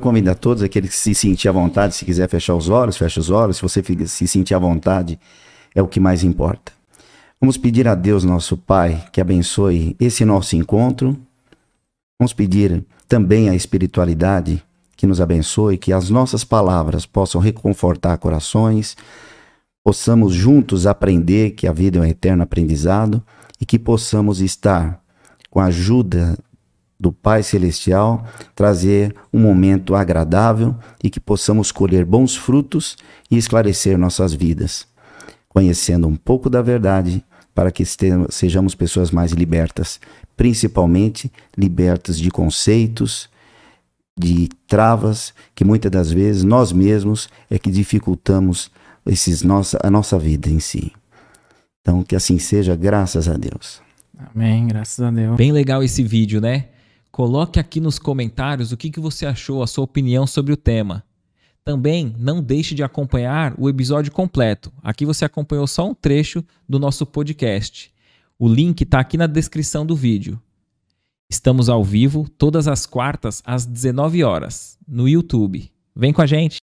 Convido a todos aqueles que se sentir à vontade, se quiser fechar os olhos, fecha os olhos. Se você se sentir à vontade, é o que mais importa. Vamos pedir a Deus, nosso Pai, que abençoe esse nosso encontro. Vamos pedir também à espiritualidade que nos abençoe, que as nossas palavras possam reconfortar corações, possamos juntos aprender que a vida é um eterno aprendizado e que possamos estar com a ajuda do Pai Celestial, trazer um momento agradável e que possamos colher bons frutos e esclarecer nossas vidas, conhecendo um pouco da verdade para que sejamos pessoas mais libertas, principalmente libertas de conceitos, de travas que muitas das vezes nós mesmos é que dificultamos esses nossa, a nossa vida em si. Então que assim seja, graças a Deus. Amém, graças a Deus. Bem legal esse vídeo, né? Coloque aqui nos comentários o que, que você achou, a sua opinião sobre o tema. Também não deixe de acompanhar o episódio completo. Aqui você acompanhou só um trecho do nosso podcast. O link está aqui na descrição do vídeo. Estamos ao vivo todas as quartas às 19 horas no YouTube. Vem com a gente!